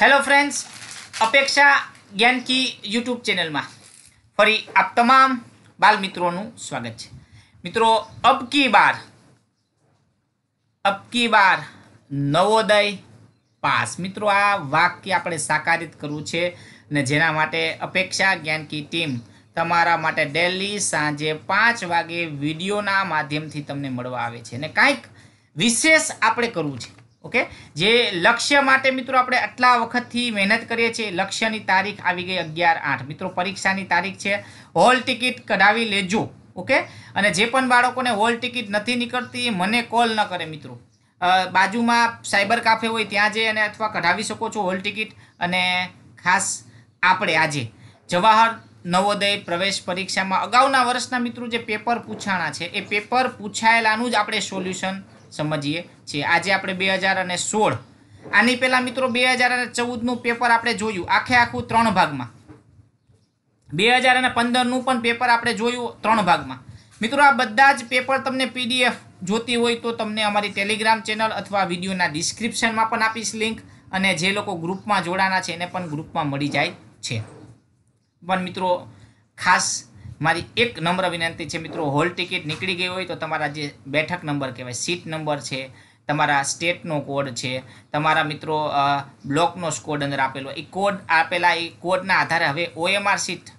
hello friends અપેક્ષા જ્ઞાનકી YouTube ચેનલમાં ફરી આપ તમામ બાલ મિત્રોનું સ્વાગત છે મિત્રો અબકી બાર અબકી બાર નવોદય પાસ મિત્રો આ વાક્ય આપણે સાકારિત કરવું છે ને જેના માટે અપેક્ષા જ્ઞાનકી ટીમ તમારા માટે ડેલી સાંજે પાંચ વાગે વિડીયોના માધ્યમથી તમને મળવા આવે છે ને કાંઈક વિશેષ આપણે કરવું છે ઓકે જે લક્ષ્ય માટે મિત્રો આપણે આટલા વખતથી મહેનત કરીએ છીએ લક્ષ્યની તારીખ આવી ગઈ અગિયાર આઠ મિત્રો પરીક્ષાની તારીખ છે હોલ ટિકિટ કઢાવી લેજો ઓકે અને જે પણ બાળકોને હોલ ટિકિટ નથી નીકળતી મને કોલ ન કરે મિત્રો બાજુમાં સાયબર કાફે હોય ત્યાં જઈ અને અથવા કઢાવી શકો છો હોલ ટિકિટ અને ખાસ આપણે આજે જવાહર નવોદય પ્રવેશ પરીક્ષામાં અગાઉના વર્ષના મિત્રો જે પેપર પૂછાણા છે એ પેપર પૂછાયેલાનું જ આપણે સોલ્યુશન સમજીએ છીએ આજે આપણે બે હજાર અને સોળ આની પહેલાં મિત્રો બે હજાર અને ચૌદનું પેપર આપણે જોયું આખે આખું ત્રણ ભાગમાં બે હજાર અને પંદરનું પણ પેપર આપણે જોયું ત્રણ ભાગમાં મિત્રો આ બધા જ પેપર તમને પીડીએફ જોતી હોય તો તમને અમારી ટેલિગ્રામ ચેનલ અથવા વિડીયોના ડિસ્ક્રિપ્શનમાં પણ આપીશ લિંક અને જે લોકો ગ્રુપમાં જોડાના છે એને પણ ગ્રુપમાં મળી જાય છે પણ મિત્રો ખાસ મારી એક નમ્ર વિનંતી છે મિત્રો હોલ ટિકિટ નીકળી ગઈ હોય તો તમારા જે બેઠક નંબર કહેવાય સીટ નંબર છે તમારા સ્ટેટનો કોડ છે તમારા મિત્રો બ્લોકનો કોડ અંદર આપેલો એ કોડ આપેલા એ કોડના આધારે હવે ઓએમઆર સીટ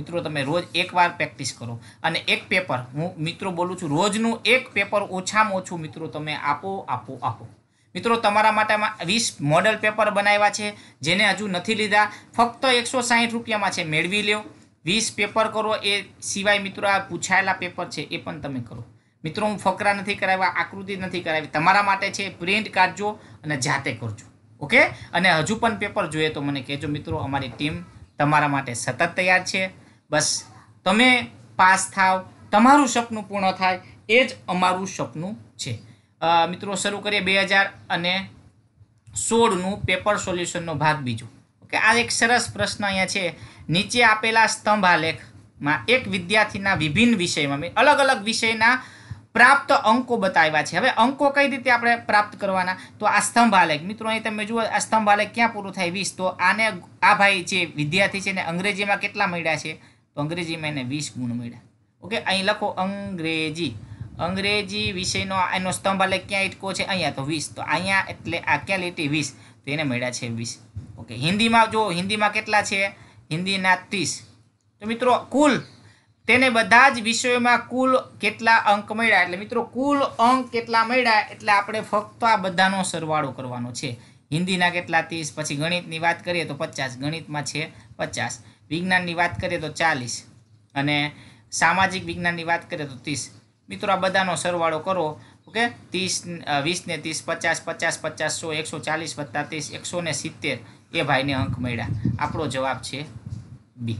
મિત્રો તમે રોજ એકવાર પ્રેક્ટિસ કરો અને એક પેપર હું મિત્રો બોલું છું રોજનું એક પેપર ઓછામાં ઓછું મિત્રો તમે આપો આપો આપો મિત્રો તમારા માટે વીસ મોડલ પેપર બનાવ્યા છે જેને હજુ નથી લીધા ફક્ત એકસો સાહીઠ રૂપિયામાં છે મેળવી લ્યો વીસ પેપર કરો એ સિવાય મિત્રો આ પૂછાયેલા પેપર છે એ પણ તમે કરો મિત્રો હું ફકરા નથી કરાવ્યા આકૃતિ નથી કરાવી તમારા માટે છે પ્રિન્ટ કાઢજો અને જાતે કરજો ઓકે અને હજુ પણ પેપર જોઈએ તો મને કહેજો મિત્રો અમારી ટીમ તમારા માટે સતત તૈયાર છે બસ તમે પાસ થાવ તમારું સપનું પૂર્ણ થાય એ જ અમારું સપનું છે મિત્રો શરૂ કરીએ બે હજાર અને સોળનું પેપર સોલ્યુશનનો ભાગ બીજો ઓકે આ એક સરસ પ્રશ્ન અહીંયા છે નીચે આપેલા સ્તંભ આલેખમાં એક વિદ્યાર્થીના વિભિન્ન વિષયમાં મેં અલગ અલગ વિષયના પ્રાપ્ત અંકો બતાવ્યા છે હવે અંકો કઈ રીતે આપણે પ્રાપ્ત કરવાના તો આ સ્તંભ આલેખ મિત્રો અહીં તમે જુઓ આ સ્તંભ આલેખ ક્યાં પૂરું થાય વીસ તો આને આ ભાઈ જે વિદ્યાર્થી છે એને અંગ્રેજીમાં કેટલા મળ્યા છે તો અંગ્રેજીમાં એને વીસ ગુણ મળ્યા ઓકે અહીં લખો અંગ્રેજી અંગ્રેજી વિષયનો એનો સ્તંભ આલેખ ક્યાં ઇટકો છે અહીંયા તો વીસ તો અહીંયા એટલે આ ક્યાં લીટી વીસ તો એને મળ્યા છે વીસ ઓકે હિન્દીમાં જો હિન્દીમાં કેટલા છે હિન્દીના ત્રીસ તો મિત્રો કુલ તેને બધા જ વિષયોમાં કુલ કેટલા અંક મળ્યા એટલે મિત્રો કુલ અંક કેટલા મળ્યા એટલે આપણે ફક્ત આ બધાનો સરવાળો કરવાનો છે હિન્દીના કેટલા ત્રીસ પછી ગણિતની વાત કરીએ તો પચાસ ગણિતમાં છે પચાસ વિજ્ઞાનની વાત કરીએ તો ચાલીસ અને સામાજિક વિજ્ઞાનની વાત કરીએ તો ત્રીસ મિત્રો આ બધાનો સરવાળો કરો ઓકે ત્રીસ વીસને ત્રીસ પચાસ પચાસ પચાસ સો એકસો ચાલીસ વત્તા ત્રીસ એકસો સિત્તેર એ ભાઈને અંક મળ્યા આપણો જવાબ છે બી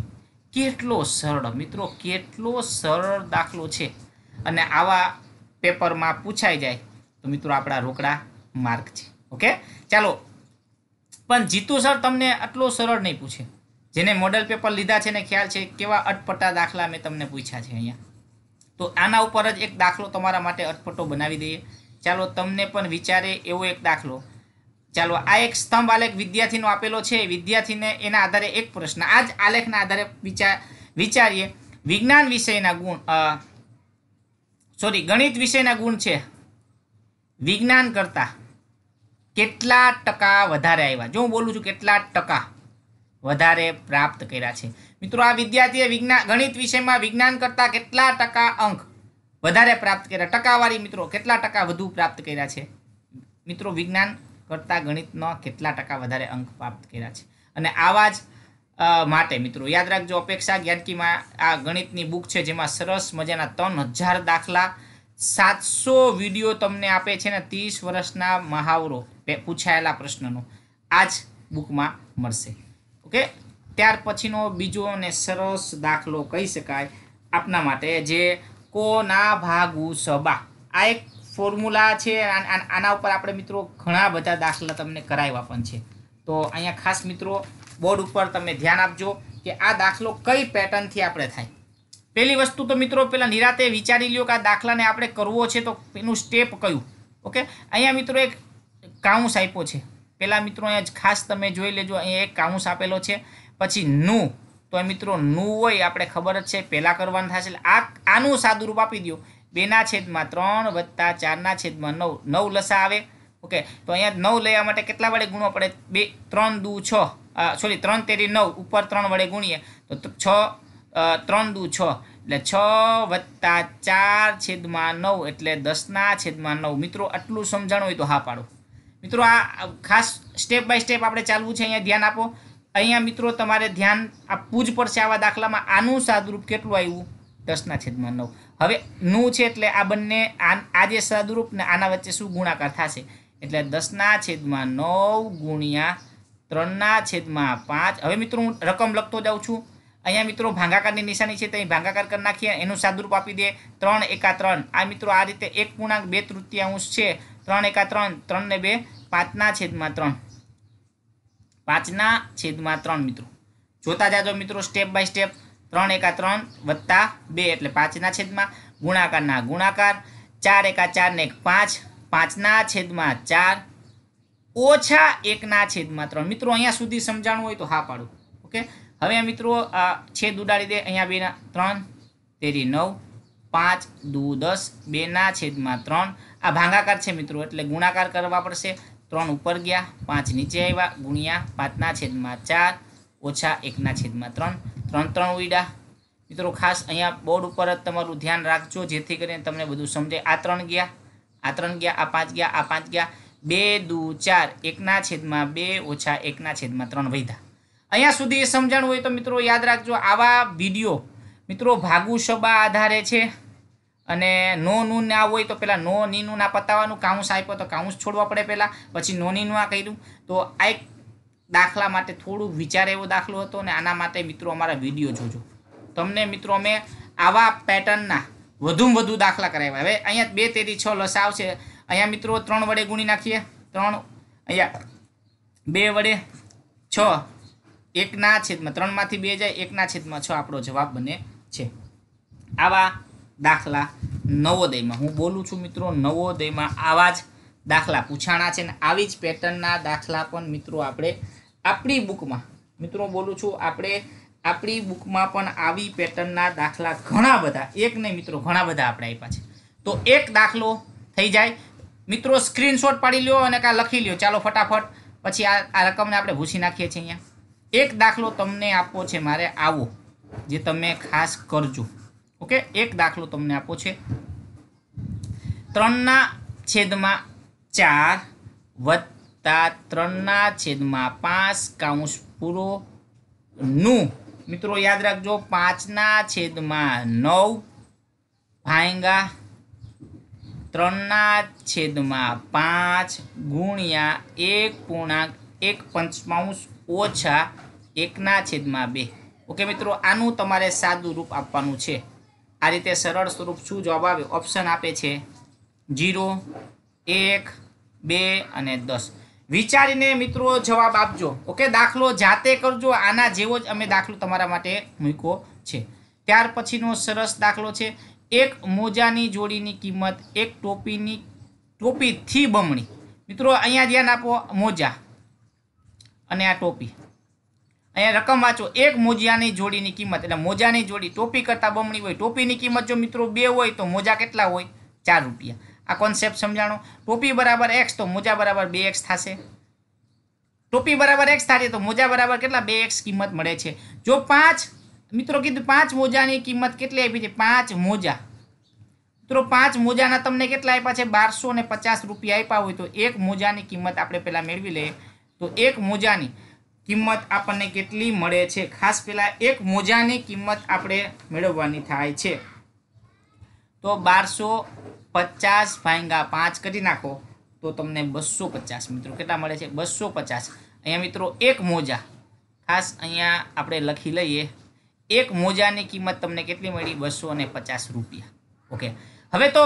કેટલો સરળ મિત્રો કેટલો સરળ દાખલો છે અને આવા પેપરમાં પૂછાઈ જાય તો મિત્રો આપણા રોકડા માર્ક છે ઓકે ચાલો પણ જીતુ સર તમને આટલો સરળ નહીં પૂછે જેને મોડલ પેપર લીધા છે ને ખ્યાલ છે કેવા અટપટા દાખલા મેં તમને પૂછ્યા છે અહીંયા તો આના ઉપર જ એક દાખલો તમારા માટે અટપટો બનાવી દઈએ ચાલો તમને પણ વિચારે એવો એક દાખલો ચાલો આ એક સ્તંભ આલેખ વિદ્યાર્થીનો આપેલો છે વિદ્યાર્થીને એના આધારે એક પ્રશ્ન આ જ આલેખના આધારે વિચાર વિચારીએ વિજ્ઞાન વિષયના ગુણ સોરી ગણિત વિષયના ગુણ છે વિજ્ઞાન કરતાં કેટલા ટકા વધારે આવ્યા જો હું બોલું છું કેટલા ટકા વધારે પ્રાપ્ત કર્યા છે મિત્રો આ વિદ્યાર્થીએ વિજ્ઞાન ગણિત વિષયમાં વિજ્ઞાન કરતાં કેટલા ટકા અંક વધારે પ્રાપ્ત કર્યા ટકાવાળી મિત્રો કેટલા ટકા વધુ પ્રાપ્ત કર્યા છે મિત્રો વિજ્ઞાન કરતાં ગણિતનો કેટલા ટકા વધારે અંક પ્રાપ્ત કર્યા છે અને આવા જ માટે મિત્રો યાદ રાખજો અપેક્ષા જ્ઞાનકીમાં આ ગણિતની બુક છે જેમાં સરસ મજાના ત્રણ હજાર દાખલા સાતસો વિડીયો તમને આપે છે ને ત્રીસ વર્ષના મહાવરો પૂછાયેલા પ્રશ્નનો આ જ બુકમાં મળશે ઓકે ત્યાર પછીનો બીજો અને સરસ દાખલો કહી શકાય આપના માટે જે કોના ભાગુ સબા આ એક ફોર્મ્યુલા છે આના ઉપર આપણે મિત્રો ઘણા બધા દાખલા તમને કરાવ્યા પણ છે તો અહીંયા ખાસ મિત્રો બોર્ડ ઉપર તમે ધ્યાન આપજો કે આ દાખલો કઈ પેટર્નથી આપણે થાય પહેલી વસ્તુ તો મિત્રો પેલા નિરાતે વિચારી લ્યો કે આ દાખલાને આપણે કરવો છે તો એનું સ્ટેપ કયું ઓકે અહીંયા મિત્રો એક કાઉન્સ આપ્યો છે પહેલાં મિત્રો અહીંયા ખાસ તમે જોઈ લેજો અહીંયા એક કાઉન્સ આપેલો છે પછી નું તો મિત્રો નું હોય આપણે ખબર જ છે પહેલાં કરવાનું થશે આ આનું સાદું રૂપ આપી દો બેના છેદમાં ત્રણ વત્તા ચારના છેદમાં નવ નવ લસા આવે ઓકે તો અહીંયા નવ લેવા માટે કેટલા વડે ગુણો પડે બે ત્રણ દુ છ સોરી ત્રણ તેરી નવ ઉપર ત્રણ વડે ગુણીએ તો છ ત્રણ દુ છ એટલે છ વત્તા ચાર છેદમાં નવ એટલે દસના છેદમાં નવ મિત્રો આટલું સમજાણું હોય તો હા પાડો મિત્રો આ ખાસ સ્ટેપ બાય સ્ટેપ આપણે ચાલવું છે અહીંયા ધ્યાન આપો અહીંયા મિત્રો તમારે ધ્યાન આપવું જ પડશે આવા દાખલામાં આનું સાદુરૂપ કેટલું આવ્યું દસના છેદમાં નવ હવે નું છે એટલે આ બંને આ જે સદરૂપ ને આના વચ્ચે શું ગુણાકાર થશે એટલે દસના છેદમાં નવ ગુણ્યા ત્રણના છેદમાં પાંચ હવે મિત્રો હું રકમ લખતો જાઉં છું અહીંયા મિત્રો ભાંગાકારની નિશાની છે તો અહીં ભાંગાકાર કરી નાખીએ એનું સાદુરૂપ આપી દે ત્રણ એકા ત્રણ આ મિત્રો આ રીતે એક પૂર્ણાંક બે તૃતીયાંશ છે ત્રણ એકા ત્રણ ત્રણ ને બે પાંચના છેદમાં ત્રણ પાંચના છેદમાં ત્રણ મિત્રો જોતા જાજો મિત્રો સ્ટેપ બાય સ્ટેપ ત્રણ એકા ત્રણ વત્તા બે એટલે પાંચના છેદમાં ગુણાકારના ગુણાકાર ચાર એકા ચાર ને પાંચ પાંચના છેદમાં ચાર ઓછા એકના છેદમાં ત્રણ મિત્રો અહીંયા સુધી સમજાણું હોય તો હા પાડું ઓકે હવે મિત્રો આ છેદ ઉડાડી દે અહીંયા બેના ત્રણ તેરી નવ પાંચ દુ દસ બેના છેદમાં ત્રણ આ ભાંગાકાર છે મિત્રો એટલે ગુણાકાર કરવા પડશે ત્રણ ઉપર ગયા પાંચ નીચે આવ્યા ગુણ્યા પાંચના છેદમાં ચાર ઓછા એકના છેદમાં ત્રણ ત્રણ ત્રણ ઉઈડા મિત્રો ખાસ અહીંયા બોર્ડ ઉપર જ તમારું ધ્યાન રાખજો જેથી કરીને તમને બધું સમજાય આ ત્રણ ગયા આ ત્રણ ગયા આ પાંચ ગયા આ પાંચ ગયા બે દુ ચાર એકના છેદમાં બે ઓછા એકના છેદમાં ત્રણ વૈધા અહીંયા સુધી સમજણ હોય તો મિત્રો યાદ રાખજો આવા વિડીયો મિત્રો ભાગુ સબા આધારે છે અને નો નૂન ને આ હોય તો પહેલાં નો નીનું ના પતાવવાનું કાઉન્સ આપ્યો તો કાઉન્સ છોડવા પડે પહેલાં પછી નો નીનું આ કર્યું તો આ એક દાખલા માટે થોડું વિચાર એવો દાખલો હતો અને આના માટે મિત્રો અમારા વિડીયો જોજો તમને મિત્રો અમે આવા પેટર્નના વધુમાં વધુ દાખલા કરાવ્યા હવે અહીંયા બે તેરી છ લસા આવશે અહીંયા મિત્રો ત્રણ વડે ગુણી નાખીએ ત્રણ અહીંયા બે વડે છ એકના છેદમાં ત્રણમાંથી બે જાય એકના છેદમાં છ આપણો જવાબ બને છે આવા દાખલા નવોદયમાં હું બોલું છું મિત્રો નવોદયમાં આવા જ દાખલા પૂછાણા છે ને આવી જ પેટર્નના દાખલા પણ મિત્રો આપણે આપણી બુકમાં મિત્રો બોલું છું આપણે આપણી બુકમાં પણ આવી પેટર્નના દાખલા ઘણા બધા એક નહીં મિત્રો ઘણા બધા આપણે આપ્યા છે તો એક દાખલો થઈ જાય મિત્રો સ્ક્રીનશોટ પાડી લ્યો અને કાં લખી લ્યો ચાલો ફટાફટ પછી આ આ રકમને આપણે ભૂસી નાખીએ છીએ અહીંયા એક દાખલો તમને આપવો છે મારે આવો જે તમે ખાસ કરજો ઓકે એક દાખલો તમને આપવો છે ત્રણના છેદમાં ચાર વધ વત્તા ત્રણના છેદમાં પાંચ કાઉન્સ પૂરો નું મિત્રો યાદ રાખજો પાંચના છેદમાં નવ ભાંગા ત્રણના છેદમાં પાંચ ગુણ્યા એક પૂર્ણાંક એક પંચમાંશ ઓછા એકના છેદમાં બે ઓકે મિત્રો આનું તમારે સાદું રૂપ આપવાનું છે આ રીતે સરળ સ્વરૂપ શું જવાબ આવે ઓપ્શન આપે છે જીરો એક બે અને દસ વિચારીને મિત્રો જવાબ આપજો ઓકે દાખલો જાતે કરજો આના જેવો જ અમે દાખલો તમારા માટે મૂક્યો છે ત્યાર પછીનો સરસ દાખલો છે એક મોજાની જોડીની કિંમત એક ટોપીની ટોપીથી બમણી મિત્રો અહીંયા ધ્યાન આપો મોજા અને આ ટોપી અહીંયા રકમ વાંચો એક મોજાની જોડીની કિંમત એટલે મોજાની જોડી ટોપી કરતાં બમણી હોય ટોપીની કિંમત જો મિત્રો બે હોય તો મોજા કેટલા હોય ચાર રૂપિયા આ કોન્સેપ્ટ સમજાણો ટોપી બરાબર એક્સ તો મોજા બરાબર બે એક્સ થશે ટોપી બરાબર એક્સ થશે તો મોજા બરાબર કેટલા બે એક્સ કિંમત મળે છે જો પાંચ મિત્રો કીધું પાંચ મોજાની કિંમત કેટલી આપી છે પાંચ મોજા મિત્રો પાંચ મોજાના તમને કેટલા આપ્યા છે બારસો ને પચાસ રૂપિયા આપ્યા હોય તો એક મોજાની કિંમત આપણે પહેલાં મેળવી લઈએ તો એક મોજાની કિંમત આપણને કેટલી મળે છે ખાસ પહેલાં એક મોજાની કિંમત આપણે મેળવવાની થાય છે તો બારસો પચાસ ભાંગા પાંચ કરી નાખો તો તમને બસો પચાસ મિત્રો કેટલા મળે છે બસો પચાસ અહીંયા મિત્રો એક મોજા ખાસ અહીંયા આપણે લખી લઈએ એક મોજાની કિંમત તમને કેટલી મળી બસો અને પચાસ રૂપિયા ઓકે હવે તો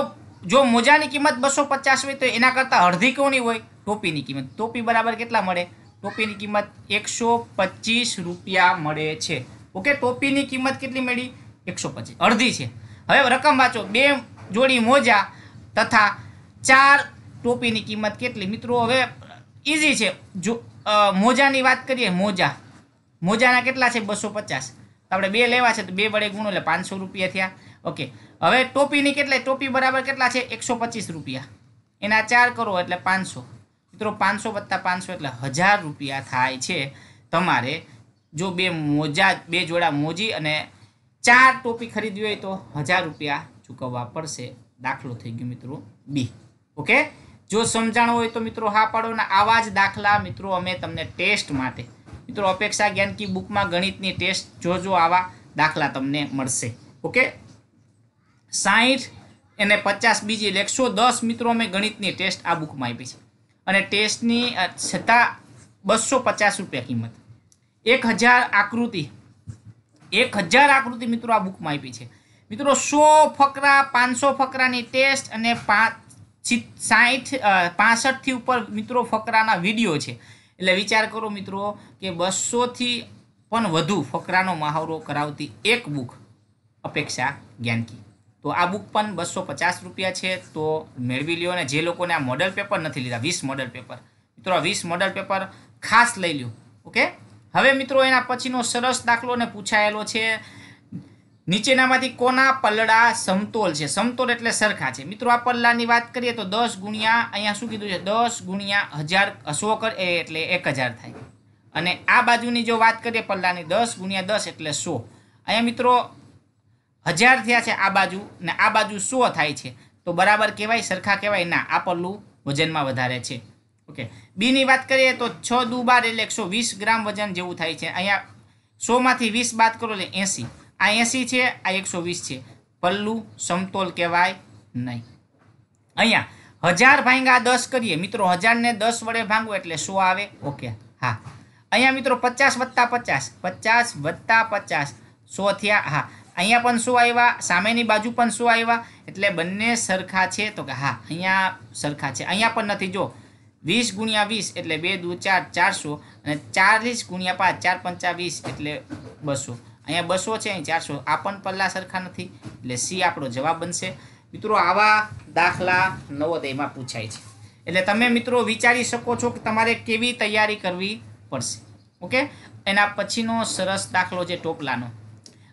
જો મોજાની કિંમત બસો પચાસ હોય તો એના કરતાં અડધી કોની હોય ટોપીની કિંમત ટોપી બરાબર કેટલા મળે ટોપીની કિંમત એકસો પચીસ રૂપિયા મળે છે ઓકે ટોપીની કિંમત કેટલી મળી એકસો પચીસ અડધી છે હવે રકમ વાંચો બે જોડી મોજા તથા ચાર ટોપીની કિંમત કેટલી મિત્રો હવે ઇઝી છે જો મોજાની વાત કરીએ મોજા મોજાના કેટલા છે બસો પચાસ આપણે બે લેવા છે તો બે વડે ગુણો એટલે પાંચસો રૂપિયા થયા ઓકે હવે ટોપીની કેટલા ટોપી બરાબર કેટલા છે એકસો પચીસ રૂપિયા એના ચાર કરો એટલે પાંચસો મિત્રો પાંચસો વત્તા પાંચસો એટલે હજાર રૂપિયા થાય છે તમારે જો બે મોજા બે જોડા મોજી અને ચાર ટોપી ખરીદવી હોય તો હજાર રૂપિયા ચૂકવવા પડશે દાખલો થઈ ગયો મિત્રો બી ઓકે જો સમજાણ હોય તો મિત્રો હા પાડો ને આવા જ દાખલા મિત્રો અમે તમને ટેસ્ટ માટે મિત્રો અપેક્ષા જ્ઞાન કી બુકમાં ગણિતની ટેસ્ટ જોજો આવા દાખલા તમને મળશે ઓકે સાહીઠ અને પચાસ બીજી એકસો દસ મિત્રો અમે ગણિતની ટેસ્ટ આ બુકમાં આપી છે અને ટેસ્ટની છતાં બસો પચાસ રૂપિયા કિંમત એક હજાર આકૃતિ એક હજાર આકૃતિ મિત્રો આ બુકમાં આપી છે મિત્રો સો ફકરા પાંચસો ફકરાની ટેસ્ટ અને સાઠ પાસઠથી ઉપર મિત્રો ફકરાના વિડીયો છે એટલે વિચાર કરો મિત્રો કે બસોથી પણ વધુ ફકરાનો મહાવરો કરાવતી એક બુક અપેક્ષા જ્ઞાનકી તો આ બુક પણ બસો પચાસ રૂપિયા છે તો મેળવી લ્યો અને જે લોકોને આ મોડલ પેપર નથી લીધા વીસ મોડલ પેપર મિત્રો વીસ મોડલ પેપર ખાસ લઈ લ્યો ઓકે હવે મિત્રો એના પછીનો સરસ દાખલો ને પૂછાયેલો છે નીચેનામાંથી કોના પલડા સમતોલ છે સમતોલ એટલે સરખા છે મિત્રો આ પલ્લાની વાત કરીએ તો દસ ગુણ્યા અહીંયા શું કીધું છે દસ ગુણ્યા હજાર સો કર એ એટલે એક હજાર થાય અને આ બાજુની જો વાત કરીએ પલ્લાની દસ ગુણ્યા દસ એટલે સો અહીંયા મિત્રો હજાર થયા છે આ બાજુ ને આ બાજુ સો થાય છે તો બરાબર કહેવાય સરખા કહેવાય ના આ પલ્લું વજનમાં વધારે છે ઓકે બીની વાત કરીએ તો છ દુ બાર એટલે એકસો વીસ ગ્રામ વજન જેવું થાય છે અહીંયા સોમાંથી વીસ બાદ કરો એટલે એંસી આ એંસી છે આ એકસો વીસ છે પલ્લુ સમતોલ કહેવાય નહીં અહીંયા હજાર ભાંગા દસ કરીએ મિત્રો હજારને દસ વડે ભાંગવું એટલે શું આવે ઓકે હા અહીંયા મિત્રો પચાસ વત્તા પચાસ પચાસ વત્તા પચાસ સો થયા હા અહીંયા પણ શું આવ્યા સામેની બાજુ પણ શું આવ્યા એટલે બંને સરખા છે તો કે હા અહીંયા સરખા છે અહીંયા પણ નથી જો વીસ ગુણ્યા વીસ એટલે બે દુ ચાર ચારસો અને ચાલીસ ગુણ્યા પાંચ ચાર પંચા વીસ એટલે બસો અહીંયા બસો છે અહીં ચારસો આ પણ પલ્લા સરખા નથી એટલે સી આપણો જવાબ બનશે મિત્રો આવા દાખલા નવોદયમાં પૂછાય છે એટલે તમે મિત્રો વિચારી શકો છો કે તમારે કેવી તૈયારી કરવી પડશે ઓકે એના પછીનો સરસ દાખલો છે ટોપલાનો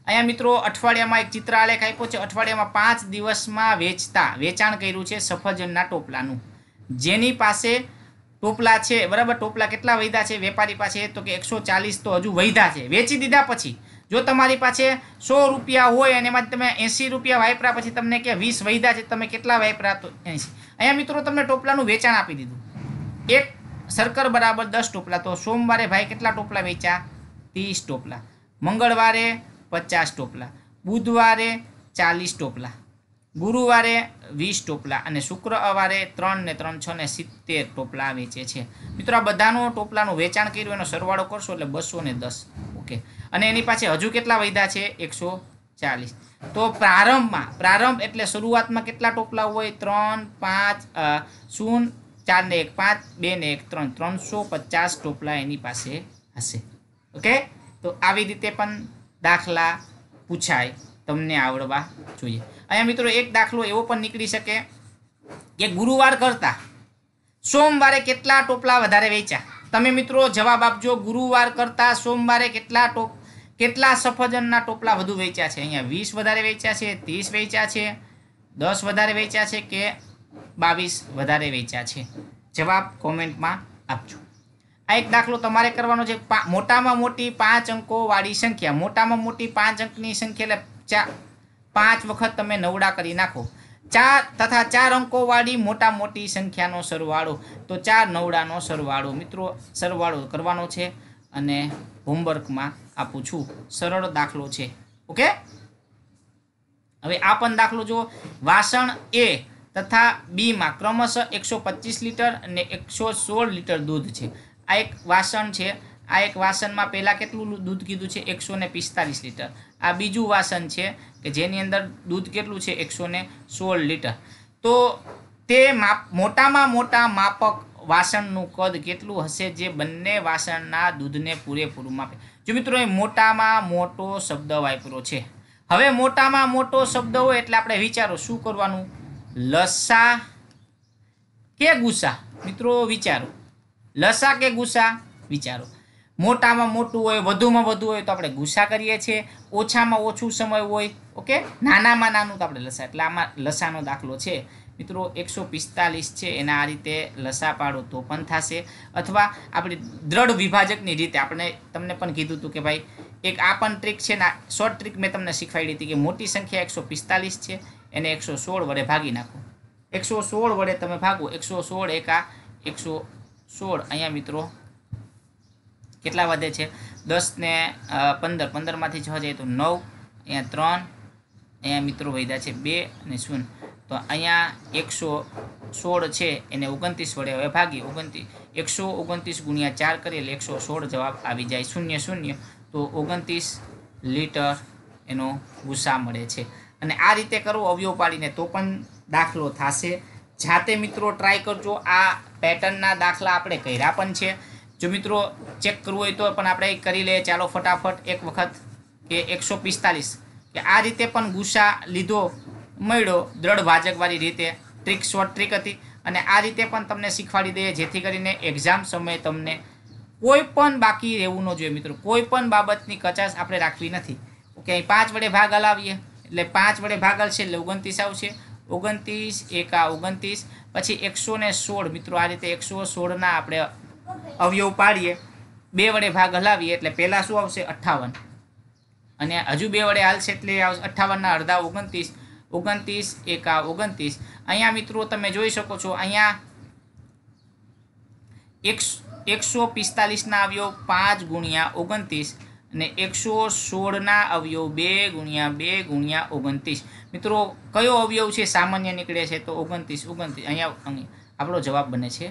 અહીંયા મિત્રો અઠવાડિયામાં એક ચિત્ર આલેખ આપ્યો છે અઠવાડિયામાં પાંચ દિવસમાં વેચતા વેચાણ કર્યું છે સફરજનના ટોપલાનું જેની પાસે ટોપલા છે બરાબર ટોપલા કેટલા વૈધા છે વેપારી પાસે તો કે એકસો ચાલીસ તો હજુ વૈધા છે વેચી દીધા પછી જો તમારી પાસે સો રૂપિયા હોય અને એમાં તમે એંસી રૂપિયા વાપરા પછી તમને કે વીસ વૈધા છે તમે કેટલા વાપરા તો એંસી અહીંયા મિત્રો તમને ટોપલાનું વેચાણ આપી દીધું એક શર્કર બરાબર દસ ટોપલા તો સોમવારે ભાઈ કેટલા ટોપલા વેચ્યા ત્રીસ ટોપલા મંગળવારે પચાસ ટોપલા બુધવારે ચાલીસ ટોપલા ગુરુવારે વીસ ટોપલા અને શુક્રવારે ત્રણ ને ત્રણ છ ને સિત્તેર ટોપલા વેચે છે મિત્રો આ બધાનું ટોપલાનું વેચાણ કર્યું એનો સરવાળો કરશો એટલે બસો ને દસ ઓકે અને એની પાસે હજુ કેટલા વૈદા છે એકસો ચાલીસ તો પ્રારંભમાં પ્રારંભ એટલે શરૂઆતમાં કેટલા ટોપલા હોય ત્રણ પાંચ શૂન્ય ચાર ને એક પાંચ બે ને એક ત્રણ ત્રણસો પચાસ ટોપલા એની પાસે હશે ઓકે તો આવી રીતે પણ દાખલા પૂછાય તમને આવડવા જોઈએ અહીંયા મિત્રો એક દાખલો એવો પણ નીકળી શકે કે ગુરુવાર કરતા સોમવારે કેટલા ટોપલા વધારે વેચ્યા તમે મિત્રો જવાબ આપજો ગુરુવાર કરતાં સોમવારે કેટલા ટોપ કેટલા સફરજનના ટોપલા વધુ વેચ્યા છે અહીંયા વીસ વધારે વેચ્યા છે ત્રીસ વેચ્યા છે દસ વધારે વેચ્યા છે કે બાવીસ વધારે વેચ્યા છે જવાબ કોમેન્ટમાં આપજો આ એક દાખલો તમારે કરવાનો છે મોટામાં મોટી પાંચ અંકોવાળી સંખ્યા મોટામાં મોટી પાંચ અંકની સંખ્યા એટલે પાંચ વખત તમે નવડા કરી નાખો ચાર તથા ચાર અંકોવાળી મોટા મોટી સંખ્યાનો સરવાળો તો ચાર નવડાનો સરવાળો મિત્રો સરવાળો કરવાનો છે અને હોમવર્કમાં આપું છું સરળ દાખલો છે ઓકે હવે આ પણ દાખલો જુઓ વાસણ એ તથા બીમાં ક્રમશઃ એકસો પચીસ લીટર અને એકસો સોળ લીટર દૂધ છે આ એક વાસણ છે આ એક વાસણમાં પહેલાં કેટલું દૂધ કીધું છે એકસો ને પિસ્તાલીસ લીટર આ બીજું વાસણ છે કે જેની અંદર દૂધ કેટલું છે એકસો ને સોળ લીટર તો તે માપ મોટામાં મોટા માપક વાસણનું કદ કેટલું હશે જે બંને વાસણના દૂધને પૂરેપૂરું માપે જો મિત્રો એ મોટામાં મોટો શબ્દ વાપરો છે હવે મોટામાં મોટો શબ્દ હોય એટલે આપણે વિચારો શું કરવાનું લસા કે ગુસા મિત્રો વિચારો લસા કે ગુસા વિચારો મોટામાં મોટું હોય વધુમાં વધુ હોય તો આપણે ગુસ્સા કરીએ છીએ ઓછામાં ઓછું સમય હોય ઓકે નાનામાં નાનું તો આપણે લસા એટલે આમાં લસાનો દાખલો છે મિત્રો એકસો પિસ્તાલીસ છે એના આ રીતે લસા પાડો તો પણ થશે અથવા આપણે દ્રઢ વિભાજકની રીતે આપણે તમને પણ કીધું હતું કે ભાઈ એક આ પણ ટ્રીક છે ને શોર્ટ ટ્રીક મેં તમને શીખવાડી હતી કે મોટી સંખ્યા એકસો પિસ્તાલીસ છે એને એકસો સોળ વડે ભાગી નાખો એકસો સોળ વડે તમે ભાગો એકસો સોળ એકા એકસો સોળ અહીંયા મિત્રો કેટલા વધે છે દસને પંદર પંદરમાંથી છ જાય તો નવ અહીંયા ત્રણ અહીંયા મિત્રો વધ્યા છે બે અને શૂન્ય તો અહીંયા એકસો સોળ છે એને ઓગણત્રીસ વડે હવે ભાગી ઓગણત્રીસ એકસો ઓગણત્રીસ ગુણ્યા ચાર કરીએ એટલે એકસો સોળ જવાબ આવી જાય શૂન્ય શૂન્ય તો ઓગણત્રીસ લીટર એનો ગુસ્સા મળે છે અને આ રીતે કરો અવયવ પાડીને તો પણ દાખલો થશે જાતે મિત્રો ટ્રાય કરજો આ પેટર્નના દાખલા આપણે કર્યા પણ છે જો મિત્રો ચેક કરવું હોય તો પણ આપણે કરી લઈએ ચાલો ફટાફટ એક વખત કે એકસો પિસ્તાલીસ કે આ રીતે પણ ગુસ્સા લીધો મળ્યો દ્રઢ વાજકવાળી રીતે ટ્રીક શોર્ટ ટ્રીક હતી અને આ રીતે પણ તમને શીખવાડી દઈએ જેથી કરીને એક્ઝામ સમયે તમને કોઈ પણ બાકી રહેવું ન જોઈએ મિત્રો કોઈ પણ બાબતની કચાશ આપણે રાખવી નથી ઓકે અહીં પાંચ વડે ભાગ હલાવીએ એટલે પાંચ વડે ભાગ હલશે એટલે ઓગણત્રીસ આવશે ઓગણત્રીસ એકા ઓગણત્રીસ પછી એકસો સોળ મિત્રો આ રીતે એકસો સોળના આપણે અવયવ પાડીએ બે વડે ભાગ હલાવીએ એટલે પહેલાં શું આવશે અઠ્ઠાવન અને હજુ બે વડે હાલશે એટલે અઠ્ઠાવનના અડધા ઓગણત્રીસ ઓગણત્રીસ એકા ઓગણત્રીસ અહીંયા મિત્રો તમે જોઈ શકો છો અહીંયા એકસો પિસ્તાલીસના અવયવ પાંચ ગુણ્યા ઓગણત્રીસ અને એકસો સોળના અવયવ બે ગુણ્યા બે ગુણ્યા ઓગણત્રીસ મિત્રો કયો અવયવ છે સામાન્ય નીકળે છે તો ઓગણત્રીસ ઓગણત્રીસ અહીંયા આપણો જવાબ બને છે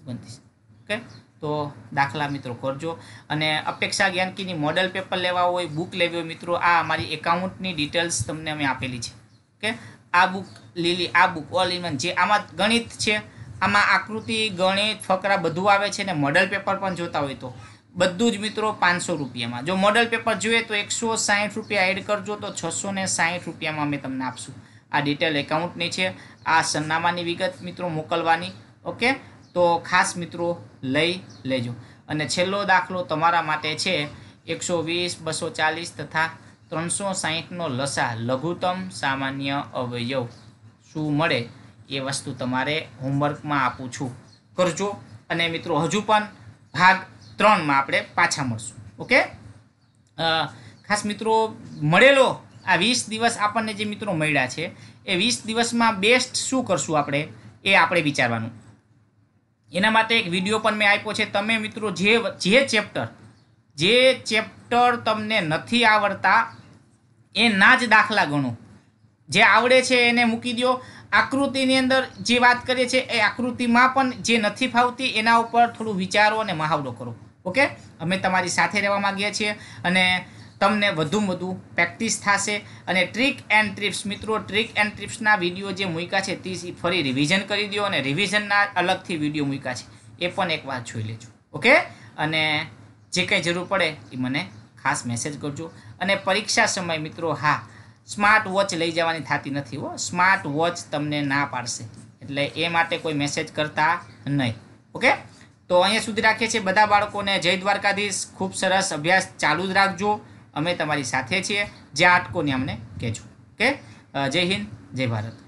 ઓગણત્રીસ ઓકે તો દાખલા મિત્રો કરજો અને અપેક્ષા જ્ઞાનકીની મોડલ પેપર લેવા હોય બુક લેવી હોય મિત્રો આ અમારી એકાઉન્ટની ડિટેલ્સ તમને અમે આપેલી છે ઓકે આ બુક લીલી આ બુક ઓલ ઇન જે આમાં ગણિત છે આમાં આકૃતિ ગણિત ફકરા બધું આવે છે ને મોડલ પેપર પણ જોતા હોય તો બધું જ મિત્રો પાંચસો રૂપિયામાં જો મોડલ પેપર જોઈએ તો એકસો સાહીઠ રૂપિયા એડ કરજો તો છસો ને સાહીઠ રૂપિયામાં અમે તમને આપશું આ ડિટેલ એકાઉન્ટની છે આ સરનામાની વિગત મિત્રો મોકલવાની ઓકે તો ખાસ મિત્રો લઈ લેજો અને છેલ્લો દાખલો તમારા માટે છે એકસો વીસ બસો ચાલીસ તથા ત્રણસો સાહીઠનો લસા લઘુત્તમ સામાન્ય અવયવ શું મળે એ વસ્તુ તમારે હોમવર્કમાં આપું છું કરજો અને મિત્રો હજુ પણ ભાગ ત્રણમાં આપણે પાછા મળશું ઓકે ખાસ મિત્રો મળેલો આ વીસ દિવસ આપણને જે મિત્રો મળ્યા છે એ વીસ દિવસમાં બેસ્ટ શું કરશું આપણે એ આપણે વિચારવાનું એના માટે એક વિડીયો પણ મેં આપ્યો છે તમે મિત્રો જે જે ચેપ્ટર જે ચેપ્ટર તમને નથી આવડતા એ ના જ દાખલા ગણો જે આવડે છે એને મૂકી દો આકૃતિની અંદર જે વાત કરીએ છીએ એ આકૃતિમાં પણ જે નથી ફાવતી એના ઉપર થોડું વિચારો અને મહાવરો કરો ઓકે અમે તમારી સાથે રહેવા માગીએ છીએ અને તમને વધુ વધુ પ્રેક્ટિસ થશે અને ટ્રીક એન્ડ ટ્રીપ્સ મિત્રો ટ્રીક એન્ડ ટ્રીપ્સના વિડીયો જે મૂક્યા છે તે ફરી રિવિઝન કરી દો અને રિવિઝનના અલગથી વિડીયો મૂક્યા છે એ પણ એક વાર જોઈ લેજો ઓકે અને જે કંઈ જરૂર પડે એ મને ખાસ મેસેજ કરજો અને પરીક્ષા સમય મિત્રો હા સ્માર્ટ વોચ લઈ જવાની થતી નથી હો સ્માર્ટ વોચ તમને ના પાડશે એટલે એ માટે કોઈ મેસેજ કરતા નહીં ઓકે તો અહીંયા સુધી રાખીએ છીએ બધા બાળકોને જય દ્વારકાધીશ ખૂબ સરસ અભ્યાસ ચાલુ જ રાખજો અમે તમારી સાથે છીએ જે આટકોને અમને કહેજો ઓકે જય હિન્દ જય ભારત